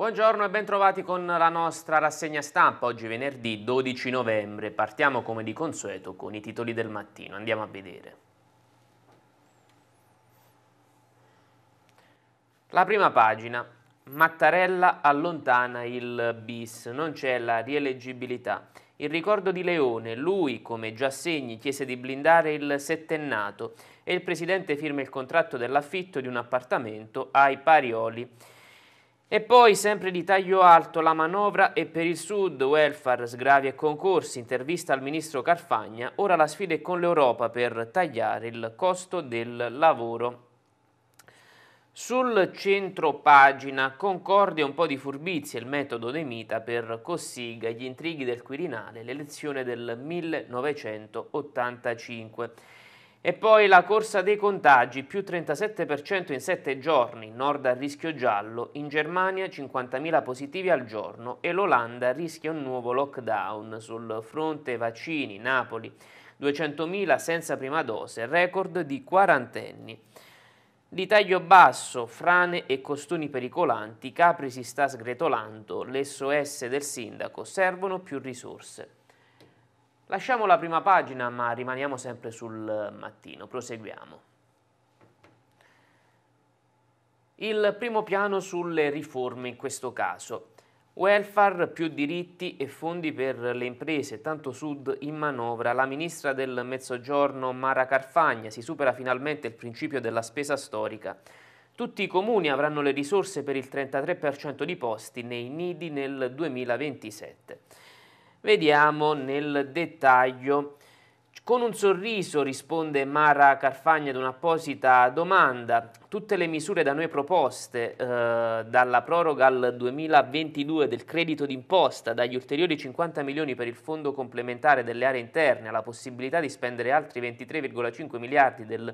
Buongiorno e bentrovati con la nostra rassegna stampa, oggi venerdì 12 novembre. Partiamo come di consueto con i titoli del mattino, andiamo a vedere. La prima pagina, Mattarella allontana il bis, non c'è la rieleggibilità. Il ricordo di Leone, lui come già segni chiese di blindare il settennato e il presidente firma il contratto dell'affitto di un appartamento ai Parioli e poi, sempre di taglio alto, la manovra e per il Sud, welfare, sgravi e concorsi, intervista al ministro Carfagna, ora la sfida è con l'Europa per tagliare il costo del lavoro. Sul centro pagina concordia un po' di furbizia il metodo De Mita per Cossiga, gli intrighi del Quirinale, l'elezione del 1985. E poi la corsa dei contagi, più 37% in 7 giorni, Nord a rischio giallo, in Germania 50.000 positivi al giorno e l'Olanda rischia un nuovo lockdown. Sul fronte vaccini, Napoli 200.000 senza prima dose, record di quarantenni. Di taglio basso, frane e costoni pericolanti, Capri si sta sgretolando, l'SOS del sindaco, servono più risorse. Lasciamo la prima pagina, ma rimaniamo sempre sul mattino, proseguiamo. Il primo piano sulle riforme in questo caso. Welfare, più diritti e fondi per le imprese, tanto sud in manovra. La ministra del Mezzogiorno Mara Carfagna si supera finalmente il principio della spesa storica. Tutti i comuni avranno le risorse per il 33% di posti nei nidi nel 2027. Vediamo nel dettaglio. Con un sorriso risponde Mara Carfagna ad un'apposita domanda tutte le misure da noi proposte, eh, dalla proroga al 2022 del credito d'imposta, dagli ulteriori 50 milioni per il fondo complementare delle aree interne, alla possibilità di spendere altri 23,5 miliardi del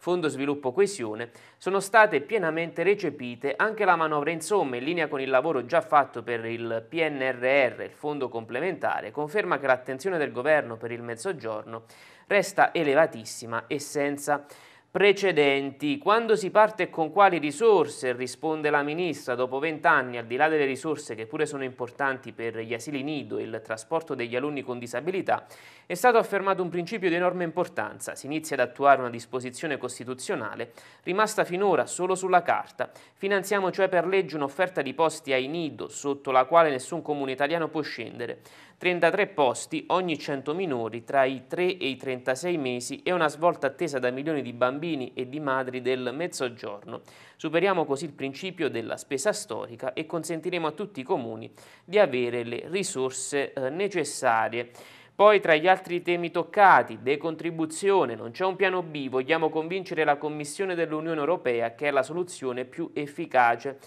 Fondo Sviluppo Coesione, sono state pienamente recepite anche la manovra insomma in linea con il lavoro già fatto per il PNRR, il fondo complementare, conferma che l'attenzione del governo per il mezzogiorno resta elevatissima e senza precedenti. Quando si parte e con quali risorse? Risponde la ministra, dopo vent'anni, al di là delle risorse che pure sono importanti per gli asili nido e il trasporto degli alunni con disabilità, è stato affermato un principio di enorme importanza. Si inizia ad attuare una disposizione costituzionale rimasta finora solo sulla carta. Finanziamo cioè per legge un'offerta di posti ai nido sotto la quale nessun comune italiano può scendere. 33 posti ogni 100 minori tra i 3 e i 36 mesi e una svolta attesa da milioni di bambini e di madri del mezzogiorno. Superiamo così il principio della spesa storica e consentiremo a tutti i comuni di avere le risorse eh, necessarie. Poi tra gli altri temi toccati, decontribuzione, non c'è un piano B, vogliamo convincere la Commissione dell'Unione Europea che è la soluzione più efficace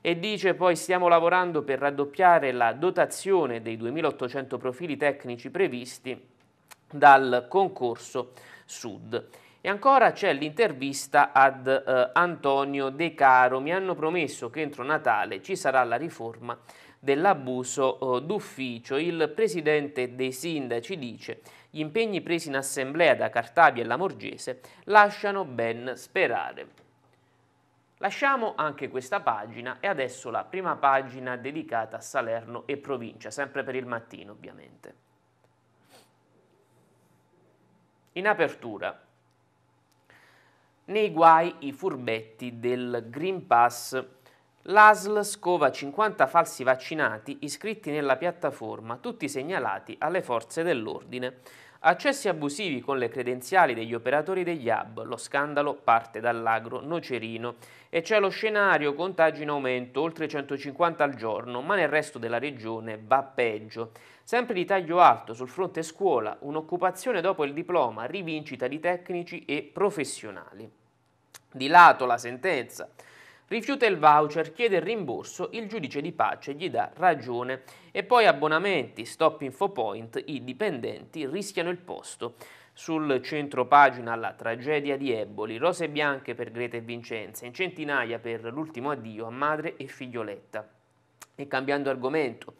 e dice poi stiamo lavorando per raddoppiare la dotazione dei 2.800 profili tecnici previsti dal concorso Sud. E ancora c'è l'intervista ad eh, Antonio De Caro, mi hanno promesso che entro Natale ci sarà la riforma dell'abuso eh, d'ufficio. Il presidente dei sindaci dice gli impegni presi in assemblea da Cartabia e la Morgese lasciano ben sperare. Lasciamo anche questa pagina e adesso la prima pagina dedicata a Salerno e provincia, sempre per il mattino ovviamente. In apertura, nei guai i furbetti del Green Pass, l'ASL scova 50 falsi vaccinati iscritti nella piattaforma, tutti segnalati alle forze dell'ordine. Accessi abusivi con le credenziali degli operatori degli hub, lo scandalo parte dall'agro nocerino e c'è lo scenario contagi in aumento, oltre 150 al giorno, ma nel resto della regione va peggio. Sempre di taglio alto sul fronte scuola, un'occupazione dopo il diploma, rivincita di tecnici e professionali. Di lato la sentenza Rifiuta il voucher, chiede il rimborso, il giudice di pace gli dà ragione. E poi abbonamenti, stop infopoint, i dipendenti rischiano il posto. Sul centro pagina la tragedia di Eboli, rose bianche per Greta e Vincenza, in centinaia per l'ultimo addio a madre e figlioletta. E cambiando argomento,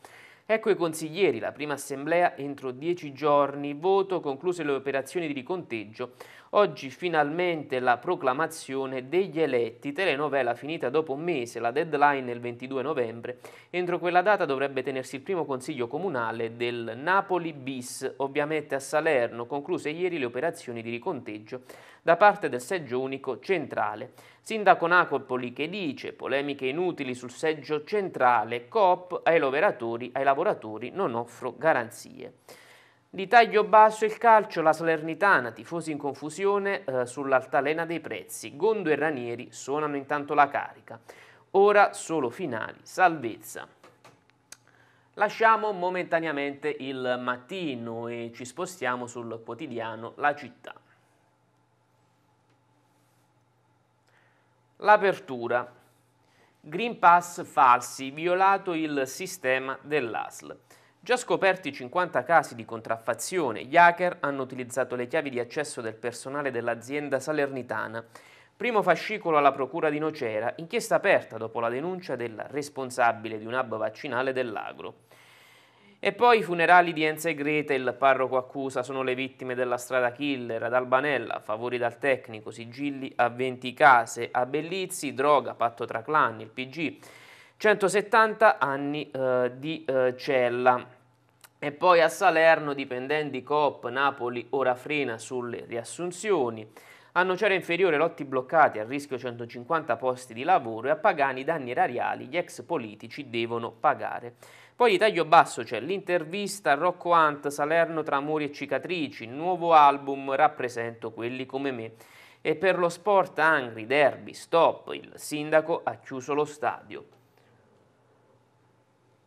ecco i consiglieri, la prima assemblea entro dieci giorni, voto, concluse le operazioni di riconteggio, Oggi finalmente la proclamazione degli eletti, telenovela finita dopo un mese, la deadline è il 22 novembre, entro quella data dovrebbe tenersi il primo consiglio comunale del Napoli bis, ovviamente a Salerno, concluse ieri le operazioni di riconteggio da parte del seggio unico centrale. Sindaco Nacopoli che dice polemiche inutili sul seggio centrale, Coop ai lavoratori, ai lavoratori non offro garanzie. Di taglio basso il calcio, la Salernitana, tifosi in confusione eh, sull'altalena dei prezzi. Gondo e Ranieri suonano intanto la carica. Ora solo finali, salvezza. Lasciamo momentaneamente il mattino e ci spostiamo sul quotidiano La Città. L'apertura. Green Pass falsi, violato il sistema dell'ASL. Già scoperti 50 casi di contraffazione, gli hacker hanno utilizzato le chiavi di accesso del personale dell'azienda salernitana. Primo fascicolo alla procura di Nocera, inchiesta aperta dopo la denuncia del responsabile di un hub vaccinale dell'agro. E poi i funerali di Enza e Greta, il parroco accusa sono le vittime della strada killer ad Albanella, favori dal tecnico, sigilli a 20 case, a Bellizzi, droga, patto tra clan, il PG. 170 anni eh, di eh, cella. E poi a Salerno, dipendenti Coop, Napoli, ora frena sulle riassunzioni. A Nocera Inferiore lotti bloccati, a rischio 150 posti di lavoro e a Pagani danni erariali, gli ex politici devono pagare. Poi di taglio basso c'è l'intervista Rocco Hunt, Salerno tra amori e cicatrici, nuovo album Rappresento quelli come me. E per lo sport Angri, Derby, Stop, il sindaco ha chiuso lo stadio.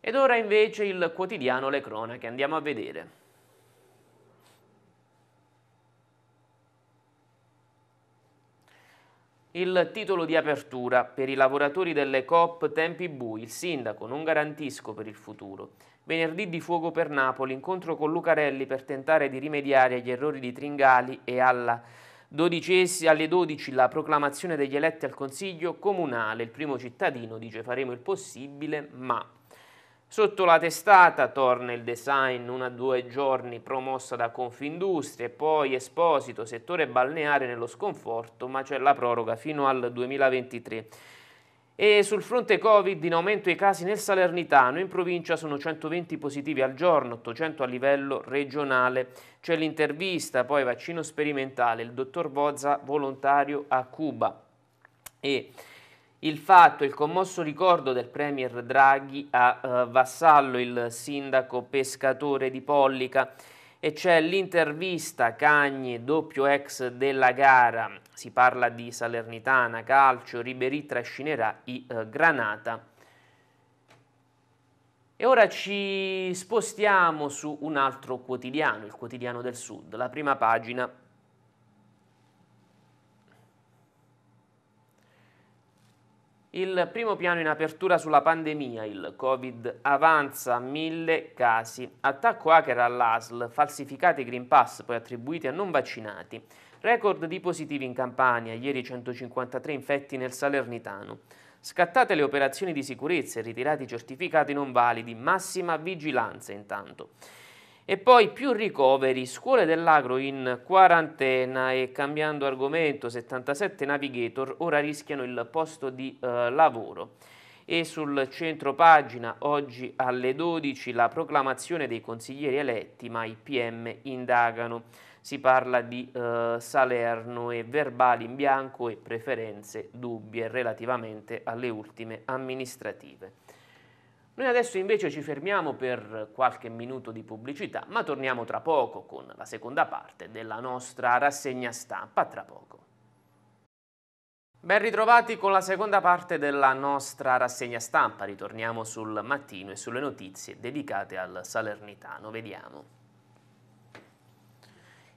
Ed ora invece il quotidiano Le Cronache, andiamo a vedere. Il titolo di apertura per i lavoratori delle COP Tempi Bui, il sindaco, non garantisco per il futuro. Venerdì di fuoco per Napoli, incontro con Lucarelli per tentare di rimediare agli errori di Tringali e alla 12, alle 12 la proclamazione degli eletti al Consiglio Comunale. Il primo cittadino dice faremo il possibile, ma Sotto la testata torna il design una o due giorni promossa da Confindustria e poi Esposito, settore balneare nello sconforto, ma c'è la proroga fino al 2023. E sul fronte Covid in aumento i casi nel Salernitano, in provincia sono 120 positivi al giorno, 800 a livello regionale. C'è l'intervista, poi vaccino sperimentale, il dottor Bozza volontario a Cuba. E il fatto, il commosso ricordo del Premier Draghi a uh, Vassallo, il sindaco pescatore di Pollica, e c'è l'intervista Cagni, doppio ex della gara, si parla di Salernitana, Calcio, Ribery trascinerà i uh, Granata. E ora ci spostiamo su un altro quotidiano, il quotidiano del Sud, la prima pagina Il primo piano in apertura sulla pandemia, il Covid avanza, mille casi, attacco hacker all'ASL, falsificati Green Pass poi attribuiti a non vaccinati, record di positivi in Campania, ieri 153 infetti nel Salernitano, scattate le operazioni di sicurezza e ritirati i certificati non validi, massima vigilanza intanto. E poi più ricoveri, scuole dell'agro in quarantena e cambiando argomento, 77 navigator ora rischiano il posto di eh, lavoro. E sul centro pagina, oggi alle 12, la proclamazione dei consiglieri eletti, ma i PM indagano. Si parla di eh, Salerno e verbali in bianco e preferenze dubbie relativamente alle ultime amministrative. Noi adesso invece ci fermiamo per qualche minuto di pubblicità, ma torniamo tra poco con la seconda parte della nostra rassegna stampa. Tra poco. Ben ritrovati con la seconda parte della nostra rassegna stampa. Ritorniamo sul mattino e sulle notizie dedicate al Salernitano. Vediamo.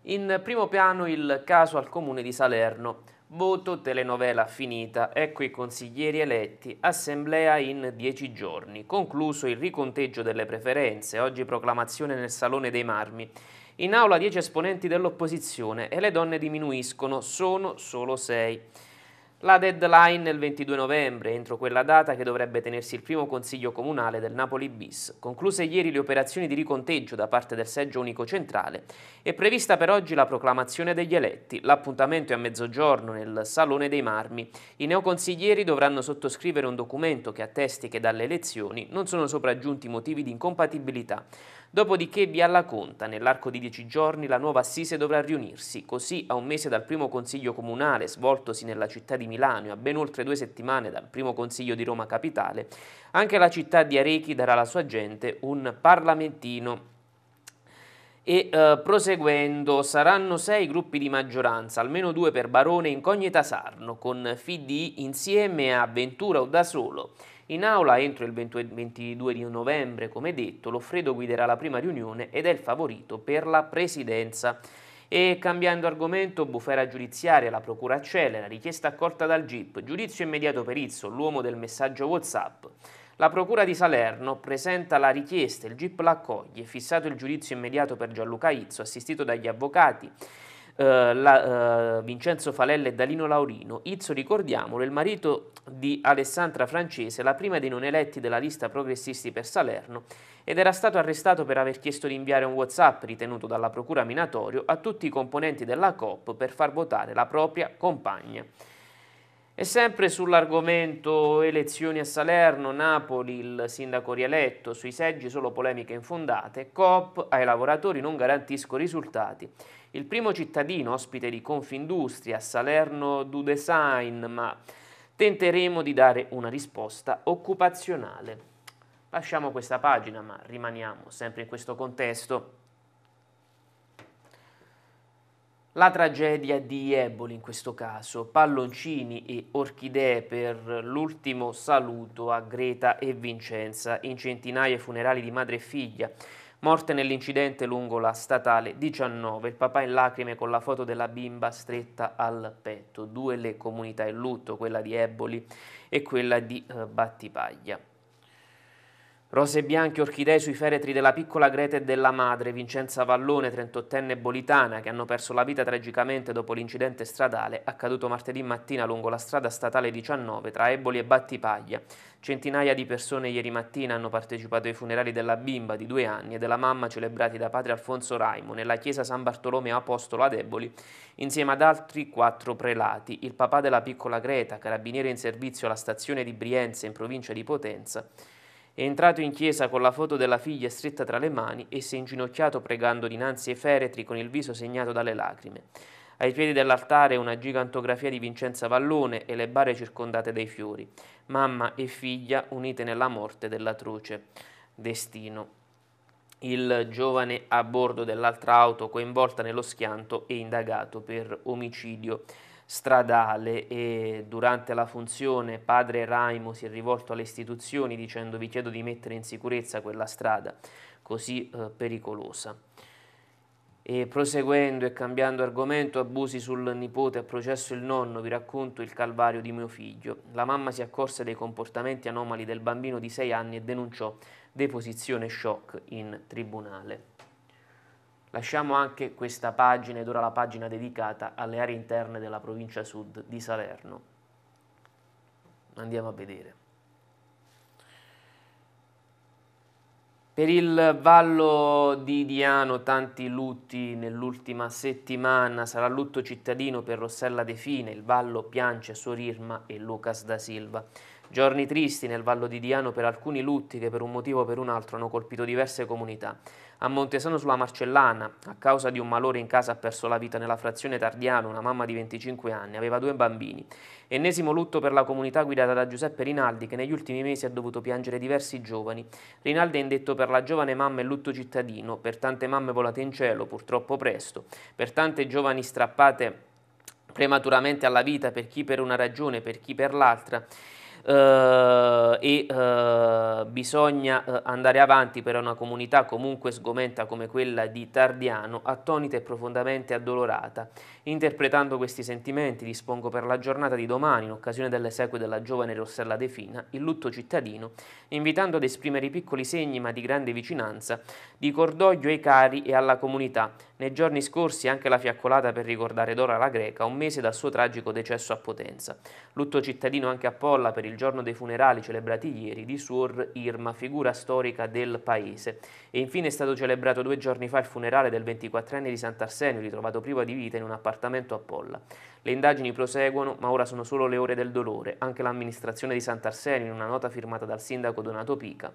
In primo piano il caso al comune di Salerno. Voto telenovela finita, ecco i consiglieri eletti, assemblea in dieci giorni. Concluso il riconteggio delle preferenze, oggi proclamazione nel Salone dei Marmi. In aula dieci esponenti dell'opposizione e le donne diminuiscono, sono solo sei. La deadline è il 22 novembre, entro quella data che dovrebbe tenersi il primo Consiglio Comunale del Napoli Bis. Concluse ieri le operazioni di riconteggio da parte del Seggio Unico Centrale è prevista per oggi la proclamazione degli eletti. L'appuntamento è a mezzogiorno nel Salone dei Marmi. I neoconsiglieri dovranno sottoscrivere un documento che attesti che dalle elezioni non sono sopraggiunti motivi di incompatibilità. Dopodiché alla conta, nell'arco di dieci giorni la nuova assise dovrà riunirsi, così a un mese dal primo consiglio comunale svoltosi nella città di Milano e a ben oltre due settimane dal primo consiglio di Roma Capitale, anche la città di Arechi darà alla sua gente un parlamentino e eh, proseguendo saranno sei gruppi di maggioranza, almeno due per Barone Incognita Sarno, con FID insieme a Ventura o da solo. In aula entro il 22 di novembre, come detto, Loffredo guiderà la prima riunione ed è il favorito per la presidenza. E cambiando argomento, bufera giudiziaria, la procura accelera, richiesta accolta dal GIP, giudizio immediato per Izzo, l'uomo del messaggio Whatsapp. La procura di Salerno presenta la richiesta, il GIP l'accoglie, fissato il giudizio immediato per Gianluca Izzo, assistito dagli avvocati eh, la, eh, Vincenzo Falella e Dalino Laurino. Izzo, ricordiamolo, è il marito di Alessandra Francese, la prima dei non eletti della lista progressisti per Salerno, ed era stato arrestato per aver chiesto di inviare un WhatsApp ritenuto dalla procura minatorio a tutti i componenti della COP per far votare la propria compagna. E sempre sull'argomento elezioni a Salerno, Napoli, il sindaco rieletto, sui seggi solo polemiche infondate, Coop ai lavoratori non garantisco risultati. Il primo cittadino ospite di Confindustria Salerno Du Design, ma tenteremo di dare una risposta occupazionale. Lasciamo questa pagina, ma rimaniamo sempre in questo contesto. La tragedia di Eboli in questo caso, palloncini e orchidee per l'ultimo saluto a Greta e Vincenza in centinaia funerali di madre e figlia. Morte nell'incidente lungo la statale 19, il papà in lacrime con la foto della bimba stretta al petto, due le comunità in lutto, quella di Eboli e quella di eh, Battipaglia. Rose bianche orchidee sui feretri della piccola Greta e della madre, Vincenza Vallone, 38enne bolitana, che hanno perso la vita tragicamente dopo l'incidente stradale accaduto martedì mattina lungo la strada statale 19 tra Eboli e Battipaglia. Centinaia di persone ieri mattina hanno partecipato ai funerali della bimba di due anni e della mamma celebrati da padre Alfonso Raimo nella chiesa San Bartolomeo Apostolo ad Eboli, insieme ad altri quattro prelati, il papà della piccola Greta, carabiniere in servizio alla stazione di Brienza in provincia di Potenza, è entrato in chiesa con la foto della figlia stretta tra le mani e si è inginocchiato pregando dinanzi ai feretri con il viso segnato dalle lacrime. Ai piedi dell'altare una gigantografia di Vincenza Vallone e le bare circondate dai fiori. Mamma e figlia unite nella morte dell'atroce destino. Il giovane a bordo dell'altra auto coinvolta nello schianto è indagato per omicidio stradale e durante la funzione padre Raimo si è rivolto alle istituzioni dicendo vi chiedo di mettere in sicurezza quella strada così eh, pericolosa. E proseguendo e cambiando argomento, abusi sul nipote, a processo il nonno, vi racconto il calvario di mio figlio. La mamma si accorse dei comportamenti anomali del bambino di 6 anni e denunciò deposizione shock in tribunale. Lasciamo anche questa pagina ed ora la pagina dedicata alle aree interne della provincia sud di Salerno. Andiamo a vedere. Per il Vallo di Diano tanti lutti nell'ultima settimana, sarà lutto cittadino per Rossella De Fine, il Vallo piange Sorirma e Lucas da Silva. Giorni tristi nel Vallo di Diano per alcuni lutti che per un motivo o per un altro hanno colpito diverse comunità. A Montesano sulla Marcellana, a causa di un malore in casa ha perso la vita nella frazione Tardiano una mamma di 25 anni, aveva due bambini. Ennesimo lutto per la comunità guidata da Giuseppe Rinaldi che negli ultimi mesi ha dovuto piangere diversi giovani. Rinaldi è indetto per la giovane mamma e lutto cittadino, per tante mamme volate in cielo purtroppo presto, per tante giovani strappate prematuramente alla vita, per chi per una ragione, per chi per l'altra. Eh, e eh, bisogna eh, andare avanti per una comunità comunque sgomenta come quella di Tardiano, attonita e profondamente addolorata. Interpretando questi sentimenti dispongo per la giornata di domani, in occasione dell'esequio della giovane Rossella De Fina, il lutto cittadino, invitando ad esprimere i piccoli segni ma di grande vicinanza, di cordoglio ai cari e alla comunità, nei giorni scorsi anche la fiaccolata per ricordare Dora la Greca, un mese dal suo tragico decesso a Potenza. Lutto cittadino anche a Polla per il giorno dei funerali celebrati ieri di Suor Irma, figura storica del paese. E infine è stato celebrato due giorni fa il funerale del 24enne di Sant'Arsenio, ritrovato privo di vita in un appartamento a Polla. Le indagini proseguono, ma ora sono solo le ore del dolore. Anche l'amministrazione di Sant'Arsenio, in una nota firmata dal sindaco Donato Pica,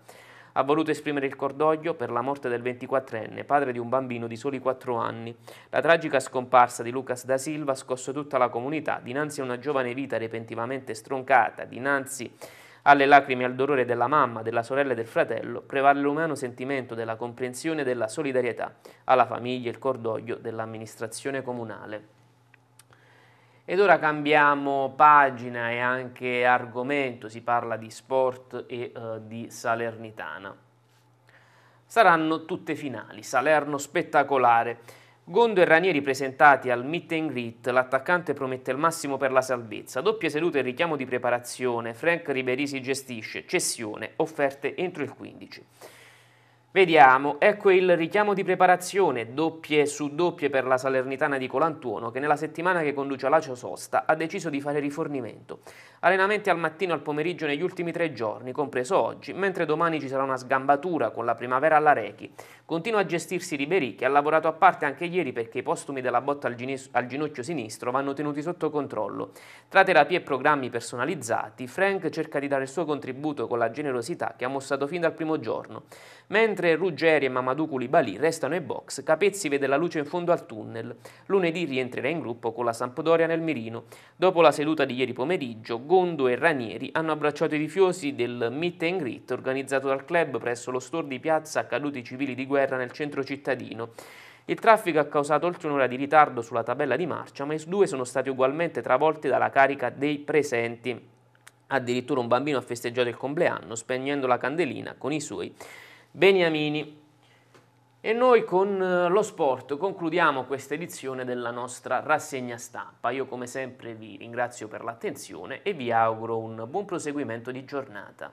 ha voluto esprimere il cordoglio per la morte del 24enne, padre di un bambino di soli 4 anni. La tragica scomparsa di Lucas da Silva ha scosso tutta la comunità dinanzi a una giovane vita repentivamente stroncata, dinanzi alle lacrime e al dolore della mamma, della sorella e del fratello, prevale l'umano sentimento della comprensione e della solidarietà alla famiglia e il cordoglio dell'amministrazione comunale. Ed ora cambiamo pagina e anche argomento, si parla di sport e uh, di Salernitana. Saranno tutte finali, Salerno spettacolare. Gondo e Ranieri presentati al meet and greet, l'attaccante promette il massimo per la salvezza, doppie sedute e richiamo di preparazione, Frank Ribéry si gestisce, cessione, offerte entro il 15. Vediamo, ecco il richiamo di preparazione, doppie su doppie per la Salernitana di Colantuono che nella settimana che conduce Lacio Sosta ha deciso di fare rifornimento. Allenamenti al mattino e al pomeriggio negli ultimi tre giorni, compreso oggi, mentre domani ci sarà una sgambatura con la primavera alla Rechi. Continua a gestirsi Ribery che ha lavorato a parte anche ieri perché i postumi della botta al, al ginocchio sinistro vanno tenuti sotto controllo. Tra terapie e programmi personalizzati, Frank cerca di dare il suo contributo con la generosità che ha mostrato fin dal primo giorno. Mentre Mentre Ruggeri e Mamadou Koulibaly restano ai box, Capezzi vede la luce in fondo al tunnel. Lunedì rientrerà in gruppo con la Sampdoria nel mirino. Dopo la seduta di ieri pomeriggio, Gondo e Ranieri hanno abbracciato i tifosi del meet and greet organizzato dal club presso lo store di piazza Caduti Civili di Guerra nel centro cittadino. Il traffico ha causato oltre un'ora di ritardo sulla tabella di marcia, ma i due sono stati ugualmente travolti dalla carica dei presenti. Addirittura un bambino ha festeggiato il compleanno spegnendo la candelina con i suoi Beniamini. E noi con eh, lo sport concludiamo questa edizione della nostra rassegna stampa. Io come sempre vi ringrazio per l'attenzione e vi auguro un buon proseguimento di giornata.